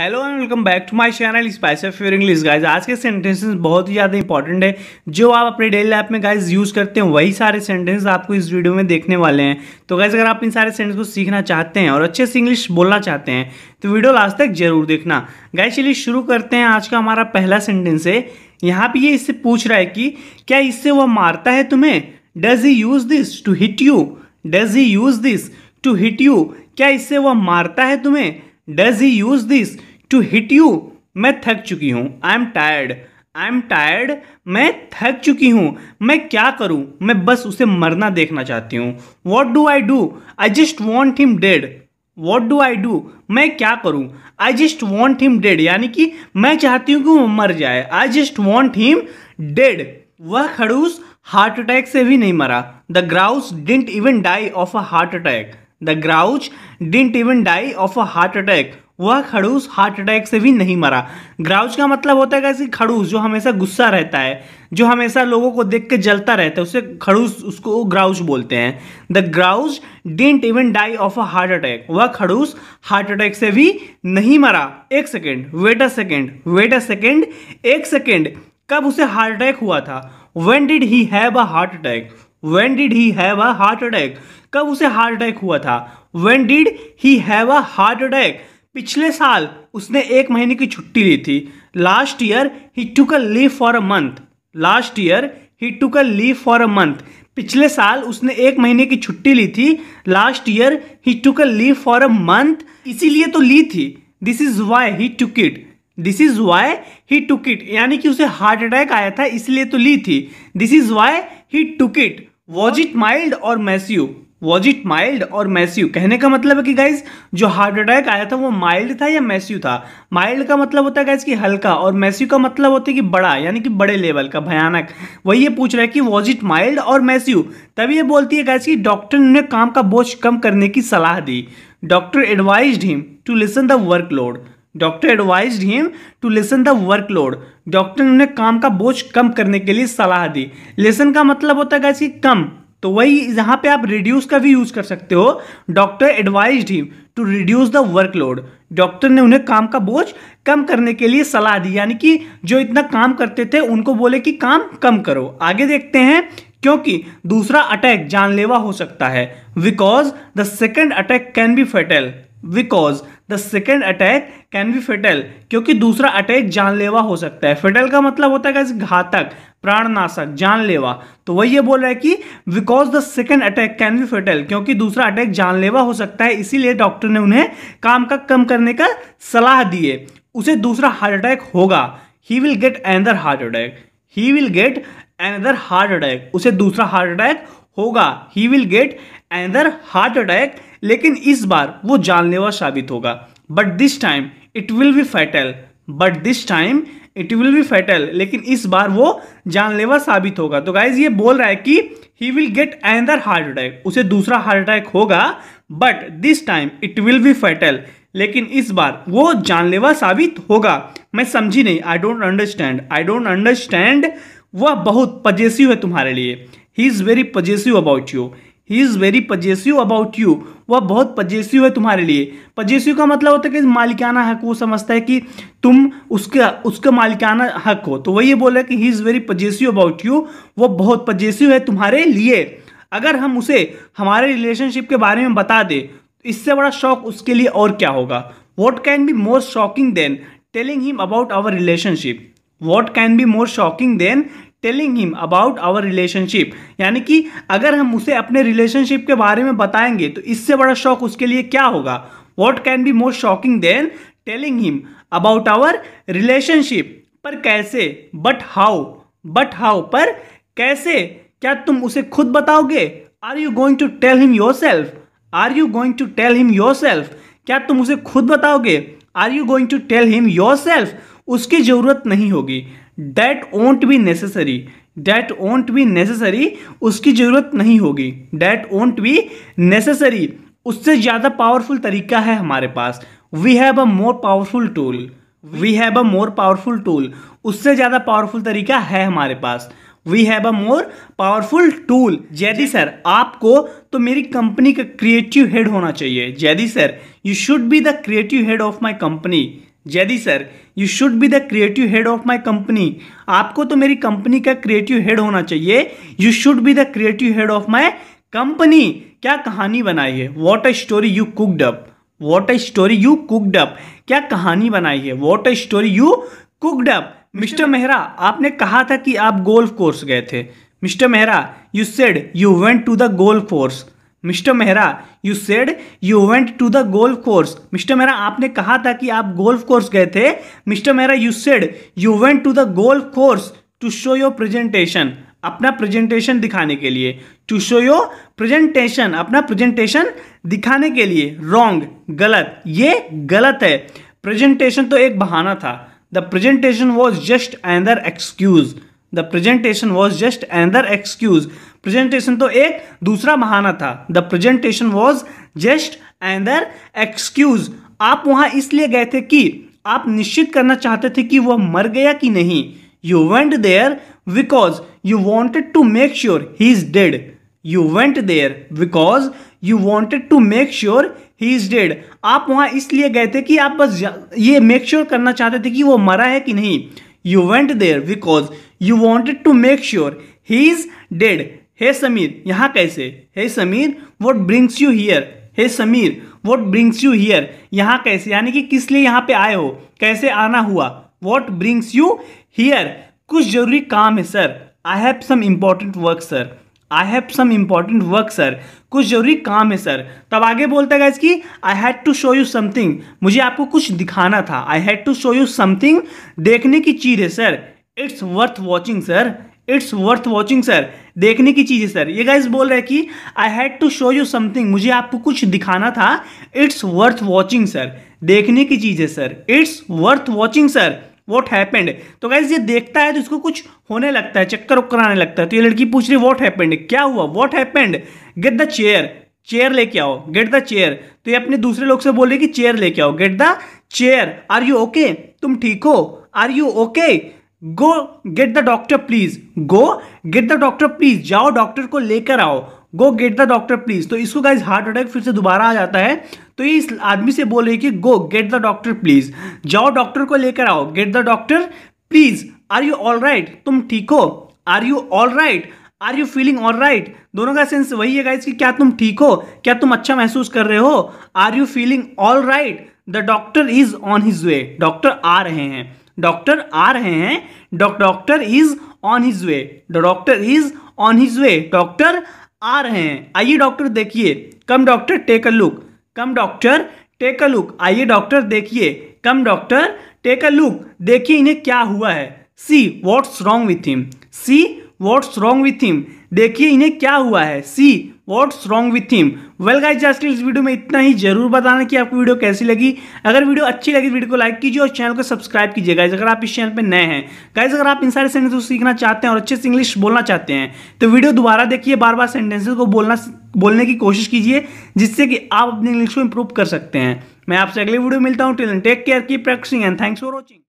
hello and welcome back to my channel spice of your English guys आज के sentences बहुत ही ज़्यादा important है जो आप अपने डेली लाइफ में गाइज यूज़ करते हैं वही सारे सेंटेंस आपको इस वीडियो में देखने वाले हैं तो गाइज अगर आप इन सारे सेंटेंस को सीखना चाहते हैं और अच्छे से इंग्लिश बोलना चाहते हैं तो वीडियो लास्ट तक जरूर देखना गाइज चलिए शुरू करते हैं आज का हमारा पहला सेंटेंस है यहाँ पर ये इससे पूछ रहा है कि क्या इससे वह मारता है तुम्हें does he use this to hit you does he use this to hit you क्या इससे वह मारता है तुम्हें does he use this to hit you मैं थक चुकी हूँ I am tired I am tired मैं थक चुकी हूँ मैं क्या करूँ मैं बस उसे मरना देखना चाहती हूँ what do I do I just want him dead what do I do मैं क्या करूँ I just want him dead यानी कि मैं चाहती हूँ कि वो मर जाए I just want him dead वह खड़ूस हार्ट अटैक से भी नहीं मरा the grouch didn't even die of a heart attack the grouch didn't even die of a heart attack वह खड़ूस हार्ट अटैक से भी नहीं मरा ग्राउज का मतलब होता है कि खड़ूस जो हमेशा गुस्सा रहता है जो हमेशा लोगों को देख के जलता रहता है उसे खड़ूस उसको ग्राउज बोलते हैं the grouch didn't even die of a heart attack वह खड़ूस हार्ट अटैक से भी नहीं मरा एक second wait a second wait a second एक सेकेंड कब उसे हार्ट अटैक हुआ था when did he have a heart attack when did he have a heart attack कब उसे हार्ट अटैक हुआ था when did he have a heart attack पिछले साल उसने एक महीने की छुट्टी ली थी last year he took a leave for a month last year he took a leave for a month पिछले साल उसने एक महीने की छुट्टी ली थी last year he took a leave for a month इसीलिए तो ली थी this is why he took it this is why he took it यानी कि उसे हार्ट अटैक आया था इसलिए तो ली थी this is why he took it was it mild और मैस्यू वॉज इट माइल्ड और मैस्यू कहने का मतलब है कि गाइज जो हार्ट अटैक आया था वो माइल्ड था या मैस्यू था माइल्ड का मतलब होता है गाइज कि हल्का और मैस्यू का मतलब होता है कि बड़ा यानी कि बड़े लेवल का भयानक वही ये पूछ रहा है कि वॉज इट माइल्ड और मैस्यू तभी ये बोलती है गाइज कि डॉक्टर ने काम का बोझ कम करने की सलाह दी doctor advise him to listen the workload doctor advise him to lessen the workload doctor ने काम का बोझ कम करने के लिए सलाह दी लेसन का मतलब होता है गाइस कि कम तो वही यहाँ पे आप रिड्यूस का भी यूज कर सकते हो doctor advise him to reduce the workload doctor ने उन्हें काम का बोझ कम करने के लिए सलाह दी यानी कि जो इतना काम करते थे उनको बोले कि काम कम करो आगे देखते हैं क्योंकि दूसरा अटैक जानलेवा हो सकता है because the second attack can be fatal because the second attack can be fatal क्योंकि दूसरा अटैक जानलेवा हो सकता है फेटल का मतलब होता है घातक प्राणनाशक जानलेवा तो वही ये बोल रहा है कि because the second attack can be fatal क्योंकि दूसरा अटैक जानलेवा हो सकता है इसीलिए डॉक्टर ने उन्हें काम का कम करने का सलाह दिए उसे दूसरा हार्ट अटैक होगा he will get another heart attack he will get another heart attack उसे दूसरा हार्ट अटैक होगा he will get another heart attack लेकिन इस बार वो जानलेवा साबित होगा but this time it will be fatal but this time it will be fatal लेकिन इस बार वो जानलेवा साबित होगा तो गाइज ये बोल रहा है कि he will get another heart attack उसे दूसरा हार्ट अटैक होगा but this time it will be fatal लेकिन इस बार वो जानलेवा साबित होगा मैं समझी नहीं I don't understand I don't understand वह बहुत पजेसिव है तुम्हारे लिए he is very possessive about you he is very possessive about you वह बहुत पजेसिव है तुम्हारे लिए पजेसिव का मतलब होता है कि मालिकाना हक वो समझता है कि तुम उसका उसका मालिकाना हक हो तो वही ये बोला कि he is very possessive about you वो बहुत पजेसिव है तुम्हारे लिए अगर हम उसे हमारे रिलेशनशिप के बारे में बता दें तो इससे बड़ा शौक उसके लिए और क्या होगा what can be more shocking than telling him about our relationship what can be more shocking than telling him about our relationship यानी कि अगर हम उसे अपने रिलेशनशिप के बारे में बताएंगे तो इससे बड़ा शौक उसके लिए क्या होगा what can be most shocking than telling him about our relationship पर कैसे बट हाउ बट हाउ पर कैसे क्या तुम उसे खुद बताओगे are you going to tell him yourself are you going to tell him yourself क्या तुम उसे खुद बताओगे are you going to tell him yourself उसकी ज़रूरत नहीं होगी that won't be necessary that won't be necessary उसकी ज़रूरत नहीं होगी डैट ओंट बी नेसेसरी उससे ज़्यादा पावरफुल तरीका है हमारे पास we have a more powerful tool we have a more powerful tool उससे ज़्यादा पावरफुल तरीका है हमारे पास we have a more powerful tool Zaidi sir आपको तो मेरी कंपनी का क्रिएटिव हेड होना चाहिए Zaidi sir you should be the creative head of my company Zaidi sir you should be the creative head of my company आपको तो मेरी कंपनी का क्रिएटिव हेड होना चाहिए you should be the creative head of my company क्या कहानी बनाई है what a story you cooked up what a story you cooked up क्या कहानी बनाई है what a story you cooked up mister Mehra आपने कहा था कि आप गोल्फ कोर्स गए थे mister Mehra you said you went to the golf course mister Mehra you said you went to the golf course mister Mehra आपने कहा था कि आप गोल्फ कोर्स गए थे mister Mehra you said you went to the golf course to show your presentation अपना presentation दिखाने के लिए टू शो योर प्रेजेंटेशन अपना प्रेजेंटेशन दिखाने के लिए रॉन्ग गलत ये गलत है प्रेजेंटेशन तो एक बहाना था the presentation was just another excuse the presentation was just another excuse presentation तो एक दूसरा बहाना था the presentation was just another excuse आप वहां इसलिए गए थे कि आप निश्चित करना चाहते थे कि वह मर गया कि नहीं you went there because you wanted to make sure he is dead you went there because you wanted to make sure he is dead आप वहां इसलिए गए थे कि आप बस ये मेक श्योर sure करना चाहते थे कि वो मरा है कि नहीं you went there because you wanted to make sure he is dead hey Sameer यहाँ कैसे hey Sameer what brings you here hey Sameer what brings you here यहाँ कैसे यानी कि किस लिए यहाँ पे आए हो कैसे आना हुआ वॉट ब्रिंग्स यू हियर कुछ जरूरी काम है sir I have some important work sir I have some important work sir कुछ जरूरी काम है सर तब आगे बोलता है कि I had to show you something मुझे आपको कुछ दिखाना था I had to show you something देखने की चीज़ है sir it's worth watching sir it's worth watching sir देखने की चीज़ है सर ये गाइज बोल रहे हैं कि I had to show you something मुझे आपको कुछ दिखाना था इट्स वर्थ वॉचिंग सर देखने की चीज़ है sir it's worth watching sir what happened तो गाइज ये देखता है तो इसको कुछ होने लगता है चक्कर उक्कर आने लगता है तो ये लड़की पूछ रही वॉट हैपेंड क्या हुआ what happened get the chair chair लेके आओ गेट द चेयर तो ये अपने दूसरे लोग से बोल रहे कि चेयर लेके आओ get the chair are you okay तुम ठीक हो are you okay go get the doctor please go get the doctor please जाओ डॉक्टर को लेकर आओ go get the doctor please तो इसको गाइज हार्ट अटैक फिर से दोबारा आ जाता है तो ये इस आदमी से बोल रही कि go get the doctor please जाओ डॉक्टर को लेकर आओ get the doctor please are you all right तुम ठीक हो are you all right are you feeling all right दोनों का सेंस वही है गाइज कि क्या तुम ठीक हो क्या तुम अच्छा महसूस कर रहे हो are you feeling all right the doctor is on his way doctor आ रहे हैं डॉक्टर आ रहे हैं doctor is on his way doctor is on his way doctor आ रहे हैं आइए डॉक्टर देखिए come doctor take a look come doctor take a look आइए डॉक्टर देखिए come doctor take a look देखिए इन्हें क्या हुआ है see what's wrong with him see what's wrong with him देखिए इन्हें क्या हुआ है see what's wrong with him well guys आज के इस वीडियो में इतना ही जरूर बताना कि आपको वीडियो कैसी लगी अगर वीडियो अच्छी लगी वीडियो को लाइक कीजिए और चैनल को सब्सक्राइब कीजिए गाइज अगर आप इस चैनल पर नए हैं गाइज अगर आप इन सारे सेंटेंस सीखना चाहते हैं और अच्छे से इंग्लिश बोलना चाहते हैं तो वीडियो दोबारा देखिए बार बार सेंटेंसेज को बोलना बोलने की कोशिश कीजिए जिससे कि आप अपनी इंग्लिश को इंप्रूव कर सकते हैं मैं आपसे अगले वीडियो मिलता हूँ take care keep practicing and thanks for watching